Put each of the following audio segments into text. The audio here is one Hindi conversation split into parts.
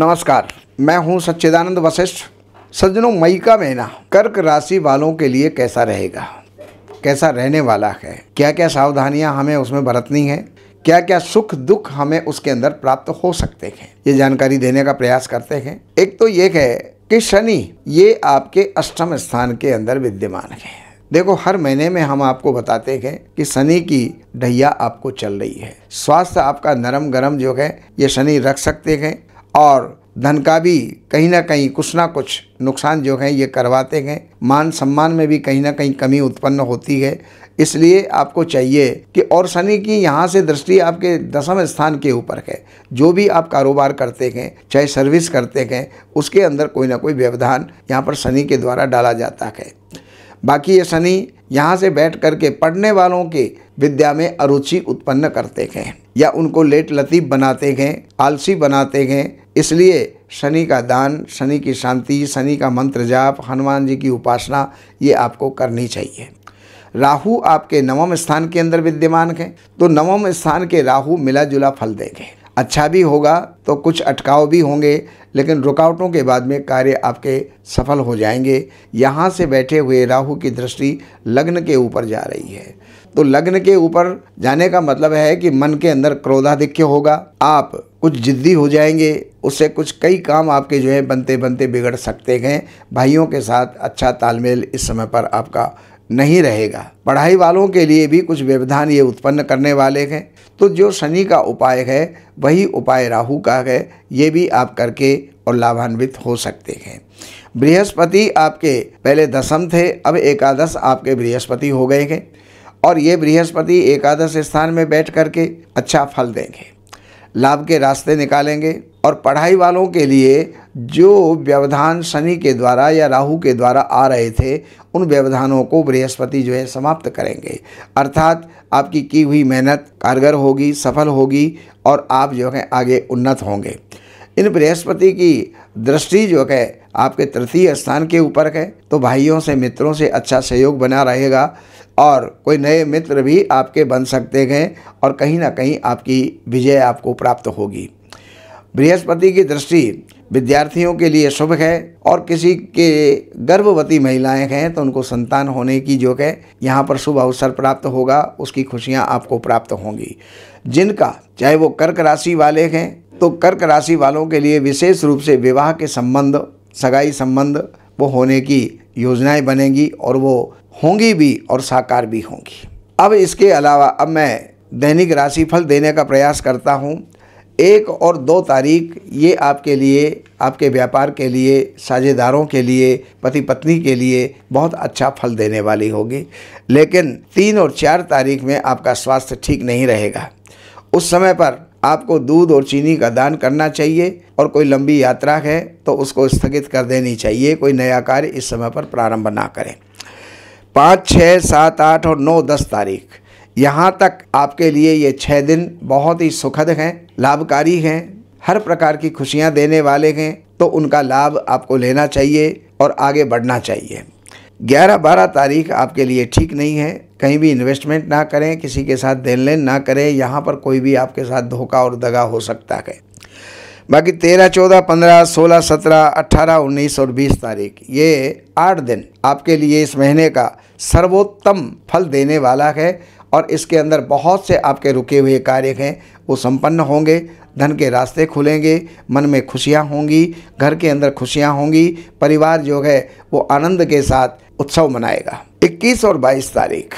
नमस्कार मैं हूं सच्चिदानंद वशिष्ठ सज्जनों मई का महीना कर्क राशि वालों के लिए कैसा रहेगा कैसा रहने वाला है क्या क्या सावधानियां हमें उसमें बरतनी है क्या क्या सुख दुख हमें उसके अंदर प्राप्त हो सकते हैं ये जानकारी देने का प्रयास करते हैं एक तो ये है कि शनि ये आपके अष्टम स्थान के अंदर विद्यमान है देखो हर महीने में हम आपको बताते हैं कि शनि की ढैया आपको चल रही है स्वास्थ्य आपका नरम गरम जो है ये शनि रख सकते हैं और धन का भी कहीं ना कहीं कुछ ना कुछ नुकसान जो है ये करवाते हैं मान सम्मान में भी कहीं ना कहीं कमी उत्पन्न होती है इसलिए आपको चाहिए कि और शनि की यहाँ से दृष्टि आपके दसम स्थान के ऊपर है जो भी आप कारोबार करते हैं चाहे सर्विस करते हैं उसके अंदर कोई ना कोई व्यवधान यहाँ पर शनि के द्वारा डाला जाता है बाकी ये शनि यहाँ से बैठ करके पढ़ने वालों के विद्या में अरुचि उत्पन्न करते हैं या उनको लेट लतीफ बनाते हैं आलसी बनाते हैं इसलिए शनि का दान शनि की शांति शनि का मंत्र जाप हनुमान जी की उपासना ये आपको करनी चाहिए राहु आपके नवम स्थान के अंदर विद्यमान है तो नवम स्थान के राहु मिला जुला फल देंगे अच्छा भी होगा तो कुछ अटकाव भी होंगे लेकिन रुकावटों के बाद में कार्य आपके सफल हो जाएंगे यहाँ से बैठे हुए राहु की दृष्टि लग्न के ऊपर जा रही है तो लग्न के ऊपर जाने का मतलब है कि मन के अंदर क्रोधाधिक्य होगा आप कुछ जिद्दी हो जाएंगे उससे कुछ कई काम आपके जो है बनते बनते बिगड़ सकते हैं भाइयों के साथ अच्छा तालमेल इस समय पर आपका नहीं रहेगा पढ़ाई वालों के लिए भी कुछ व्यवधान ये उत्पन्न करने वाले हैं तो जो शनि का उपाय है वही उपाय राहु का है ये भी आप करके और लाभान्वित हो सकते हैं बृहस्पति आपके पहले दसम थे अब एकादश आपके बृहस्पति हो गए हैं और ये बृहस्पति एकादश स्थान में बैठ करके अच्छा फल देंगे लाभ के रास्ते निकालेंगे और पढ़ाई वालों के लिए जो व्यवधान शनि के द्वारा या राहु के द्वारा आ रहे थे उन व्यवधानों को बृहस्पति जो है समाप्त करेंगे अर्थात आपकी की हुई मेहनत कारगर होगी सफल होगी और आप जो है आगे उन्नत होंगे इन बृहस्पति की दृष्टि जो है आपके तृतीय स्थान के ऊपर है तो भाइयों से मित्रों से अच्छा सहयोग बना रहेगा और कोई नए मित्र भी आपके बन सकते हैं और कहीं ना कहीं आपकी विजय आपको प्राप्त होगी बृहस्पति की दृष्टि विद्यार्थियों के लिए शुभ है और किसी के गर्भवती महिलाएं हैं तो उनको संतान होने की जो है यहाँ पर शुभ अवसर प्राप्त होगा उसकी खुशियाँ आपको प्राप्त होंगी जिनका चाहे वो कर्क राशि वाले हैं तो कर्क राशि वालों के लिए विशेष रूप से विवाह के संबंध सगाई संबंध वो होने की योजनाएं बनेंगी और वो होंगी भी और साकार भी होंगी अब इसके अलावा अब मैं दैनिक राशिफल देने का प्रयास करता हूँ एक और दो तारीख ये आपके लिए आपके व्यापार के लिए साझेदारों के लिए पति पत्नी के लिए बहुत अच्छा फल देने वाली होगी लेकिन तीन और चार तारीख में आपका स्वास्थ्य ठीक नहीं रहेगा उस समय पर आपको दूध और चीनी का दान करना चाहिए और कोई लंबी यात्रा है तो उसको स्थगित कर देनी चाहिए कोई नया कार्य इस समय पर प्रारंभ ना करें पाँच छः सात आठ और नौ दस तारीख यहाँ तक आपके लिए ये छः दिन बहुत ही सुखद हैं लाभकारी हैं हर प्रकार की खुशियाँ देने वाले हैं तो उनका लाभ आपको लेना चाहिए और आगे बढ़ना चाहिए 11-12 तारीख आपके लिए ठीक नहीं है कहीं भी इन्वेस्टमेंट ना करें किसी के साथ देन लेन ना करें यहाँ पर कोई भी आपके साथ धोखा और दगा हो सकता है बाकी तेरह चौदह पंद्रह सोलह सत्रह अट्ठारह उन्नीस और बीस तारीख ये आठ दिन आपके लिए इस महीने का सर्वोत्तम फल देने वाला है और इसके अंदर बहुत से आपके रुके हुए कार्य हैं वो संपन्न होंगे धन के रास्ते खुलेंगे मन में खुशियाँ होंगी घर के अंदर खुशियाँ होंगी परिवार जो है वो आनंद के साथ उत्सव मनाएगा 21 और 22 तारीख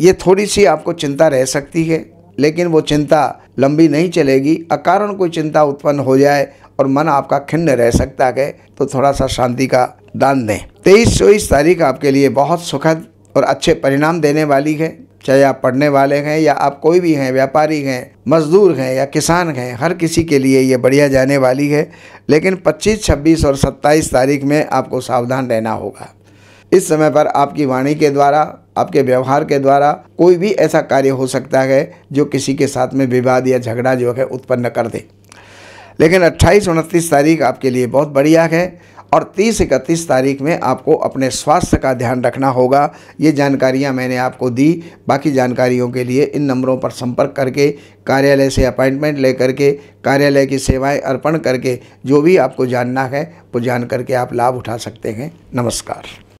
ये थोड़ी सी आपको चिंता रह सकती है लेकिन वो चिंता लंबी नहीं चलेगी अकारण कोई चिंता उत्पन्न हो जाए और मन आपका खिन्न रह सकता है तो थोड़ा सा शांति का दान दें तेईस चौबीस तारीख आपके लिए बहुत सुखद और अच्छे परिणाम देने वाली है चाहे आप पढ़ने वाले हैं या आप कोई भी हैं व्यापारी हैं मजदूर हैं या किसान हैं हर किसी के लिए ये बढ़िया जाने वाली है लेकिन 25, 26 और 27 तारीख में आपको सावधान रहना होगा इस समय पर आपकी वाणी के द्वारा आपके व्यवहार के द्वारा कोई भी ऐसा कार्य हो सकता है जो किसी के साथ में विवाद या झगड़ा जो है उत्पन्न कर दे लेकिन अट्ठाईस उनतीस तारीख आपके लिए बहुत बढ़िया है और तीस इकतीस तारीख में आपको अपने स्वास्थ्य का ध्यान रखना होगा ये जानकारियाँ मैंने आपको दी बाकी जानकारियों के लिए इन नंबरों पर संपर्क करके कार्यालय से अपॉइंटमेंट ले करके कार्यालय की सेवाएं अर्पण करके जो भी आपको जानना है वो जान करके आप लाभ उठा सकते हैं नमस्कार